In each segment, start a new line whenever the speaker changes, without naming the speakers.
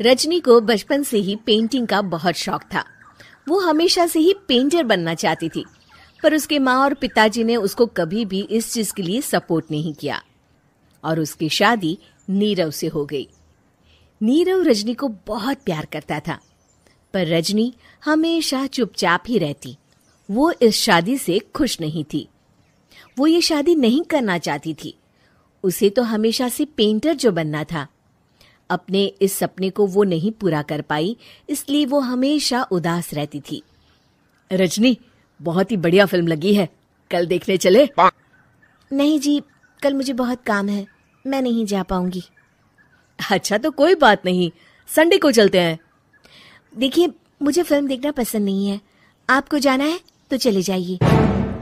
रजनी को बचपन से ही पेंटिंग का बहुत शौक था वो हमेशा से ही पेंटर बनना चाहती थी पर उसके माँ और पिताजी ने उसको कभी भी इस चीज के लिए सपोर्ट नहीं किया और उसकी शादी नीरव से हो गई नीरव रजनी को बहुत प्यार करता था पर रजनी हमेशा चुपचाप ही रहती वो इस शादी से खुश नहीं थी वो ये शादी नहीं करना चाहती थी उसे तो हमेशा से पेंटर जो बनना था अपने इस सपने को वो नहीं पूरा कर पाई इसलिए वो हमेशा उदास रहती थी रजनी बहुत ही बढ़िया फिल्म लगी है कल देखने चले नहीं जी कल मुझे बहुत काम है मैं नहीं जा पाऊंगी अच्छा तो कोई बात नहीं संडे को चलते हैं देखिए मुझे फिल्म देखना पसंद नहीं है आपको जाना है तो चले जाइए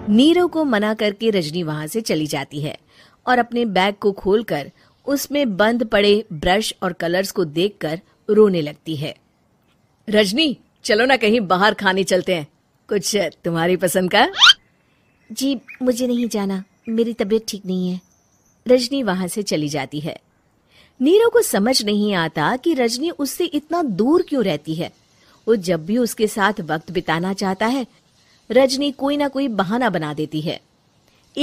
नीरव को मना करके रजनी वहां से चली जाती है और अपने बैग को खोलकर उसमें बंद पड़े ब्रश और कलर्स को देखकर रोने लगती है रजनी चलो ना कहीं बाहर खाने चलते हैं कुछ तुम्हारी पसंद का जी मुझे नहीं जाना मेरी तबीयत ठीक नहीं है रजनी वहां से चली जाती है नीरो को समझ नहीं आता कि रजनी उससे इतना दूर क्यों रहती है वो जब भी उसके साथ वक्त बिताना चाहता है रजनी कोई ना कोई बहाना बना देती है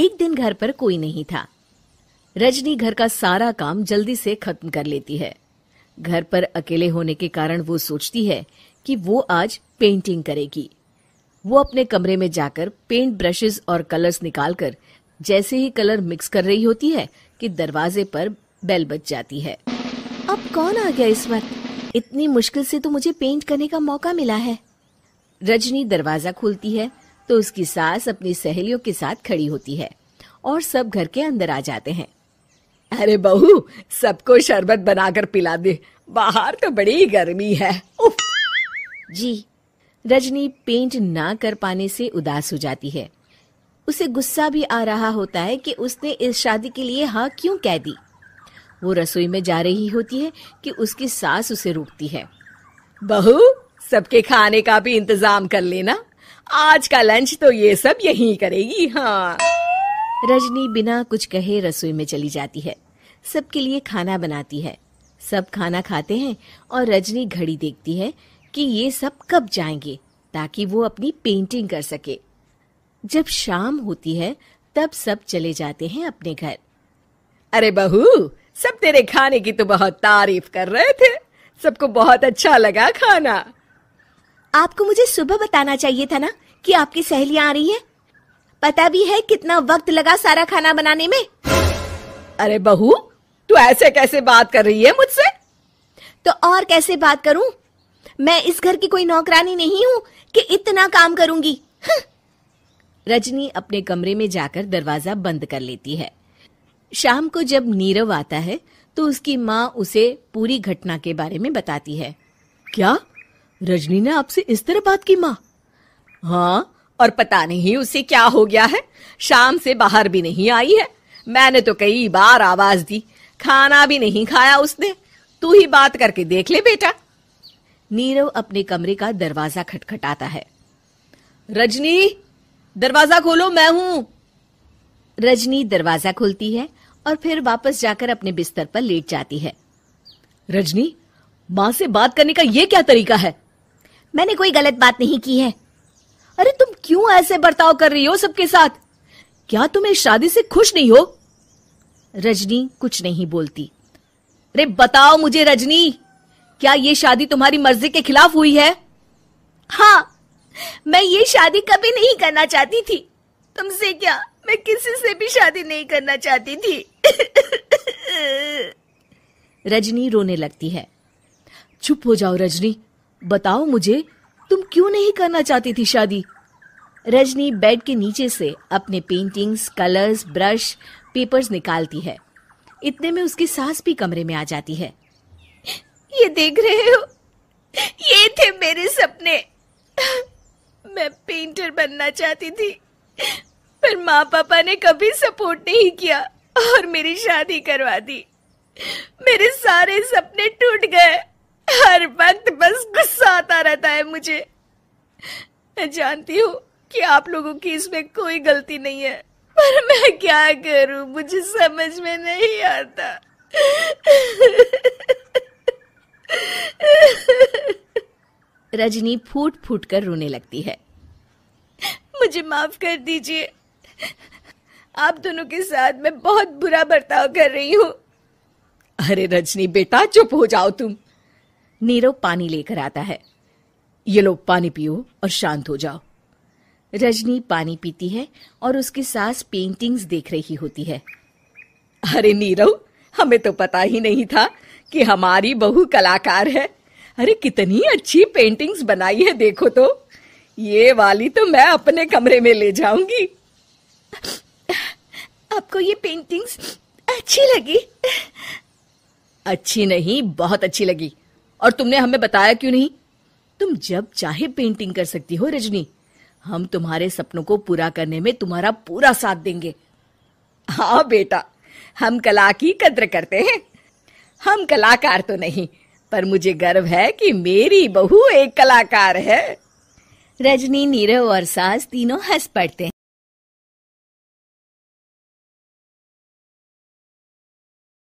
एक दिन घर पर कोई नहीं था रजनी घर का सारा काम जल्दी से खत्म कर लेती है घर पर अकेले होने के कारण वो सोचती है कि वो आज पेंटिंग करेगी वो अपने कमरे में जाकर पेंट ब्रशेस और कलर्स निकालकर जैसे ही कलर मिक्स कर रही होती है कि दरवाजे पर बेल बच जाती है अब कौन आ गया इस वक्त इतनी मुश्किल से तो मुझे पेंट करने का मौका मिला है रजनी दरवाजा खोलती है तो उसकी सास अपनी सहेलियों के साथ खड़ी होती है और सब घर के अंदर आ जाते हैं अरे बहू सबको शरबत बनाकर पिला दे बाहर तो बड़ी गर्मी है जी रजनी पेंट ना कर पाने से उदास हो जाती है उसे गुस्सा भी आ रहा होता है कि उसने इस शादी के लिए हाँ क्यों कह दी वो रसोई में जा रही होती है कि उसकी सास उसे रोकती है बहू सबके खाने का भी इंतजाम कर लेना आज का लंच तो ये सब यहीं करेगी हाँ रजनी बिना कुछ कहे रसोई में चली जाती है सबके लिए खाना बनाती है सब खाना खाते हैं और रजनी घड़ी देखती है कि ये सब कब जाएंगे ताकि वो अपनी पेंटिंग कर सके जब शाम होती है तब सब चले जाते हैं अपने घर अरे बहू सब तेरे खाने की तो बहुत तारीफ कर रहे थे सबको बहुत अच्छा लगा खाना आपको मुझे सुबह बताना चाहिए था ना कि आपकी सहेलियां आ रही हैं पता भी है कितना वक्त लगा सारा खाना बनाने में अरे बहू तू ऐसे कैसे बात कर रही है मुझसे तो और कैसे बात करूं मैं इस घर की कोई नौकरानी नहीं हूं कि इतना काम करूंगी रजनी अपने कमरे में जाकर दरवाजा बंद कर लेती है शाम को जब नीरव आता है तो उसकी माँ उसे पूरी घटना के बारे में बताती है क्या रजनी ने आपसे इस तरह बात की माँ हाँ और पता नहीं उसे क्या हो गया है शाम से बाहर भी नहीं आई है मैंने तो कई बार आवाज दी खाना भी नहीं खाया उसने तू ही बात करके देख ले बेटा नीरव अपने कमरे का दरवाजा खटखटाता है रजनी दरवाजा खोलो मैं हूं रजनी दरवाजा खोलती है और फिर वापस जाकर अपने बिस्तर पर लेट जाती है रजनी मां से बात करने का यह क्या तरीका है मैंने कोई गलत बात नहीं की है अरे तुम क्यों ऐसे बर्ताव कर रही हो सबके साथ क्या तुम इस शादी से खुश नहीं हो रजनी कुछ नहीं बोलती अरे बताओ मुझे रजनी क्या ये शादी तुम्हारी मर्जी के खिलाफ हुई है हाँ मैं ये शादी कभी
नहीं करना चाहती थी तुमसे क्या मैं किसी से भी शादी नहीं करना चाहती थी
रजनी रोने लगती है चुप हो जाओ रजनी बताओ मुझे तुम क्यों नहीं करना चाहती थी शादी रजनी बेड के नीचे से अपने पेंटिंग्स कलर्स ब्रश पेपर्स निकालती है इतने में उसकी सास भी कमरे में आ जाती है
ये देख रहे हो ये थे मेरे सपने मैं पेंटर बनना चाहती थी पर माँ पापा ने कभी सपोर्ट नहीं किया और मेरी शादी करवा दी मेरे सारे सपने टूट गए हर वक्त बस गुस्सा आता रहता है मुझे मैं जानती हूँ कि आप लोगों की इसमें कोई गलती नहीं है पर मैं क्या करूं मुझे समझ में नहीं आता
रजनी फूट फूट कर रोने लगती है
मुझे माफ कर दीजिए आप दोनों के साथ मैं बहुत बुरा बर्ताव कर रही हूँ
अरे रजनी बेटा चुप हो जाओ तुम नीरव पानी लेकर आता है ये लो पानी पियो और शांत हो जाओ रजनी पानी पीती है और उसकी सास पेंटिंग्स देख रही होती है अरे नीरव हमें तो पता ही नहीं था कि हमारी बहू कलाकार है
अरे कितनी अच्छी पेंटिंग्स बनाई है देखो तो ये वाली तो मैं अपने कमरे में ले जाऊंगी आपको ये पेंटिंग्स अच्छी लगी
अच्छी नहीं बहुत अच्छी लगी और तुमने हमें बताया क्यों नहीं तुम जब चाहे पेंटिंग कर सकती हो रजनी हम तुम्हारे सपनों को पूरा करने में तुम्हारा पूरा साथ देंगे हाँ बेटा हम कला की कद्र करते हैं हम कलाकार तो नहीं पर मुझे गर्व है कि मेरी बहू एक कलाकार है रजनी नीरव और सास
तीनों हंस पड़ते हैं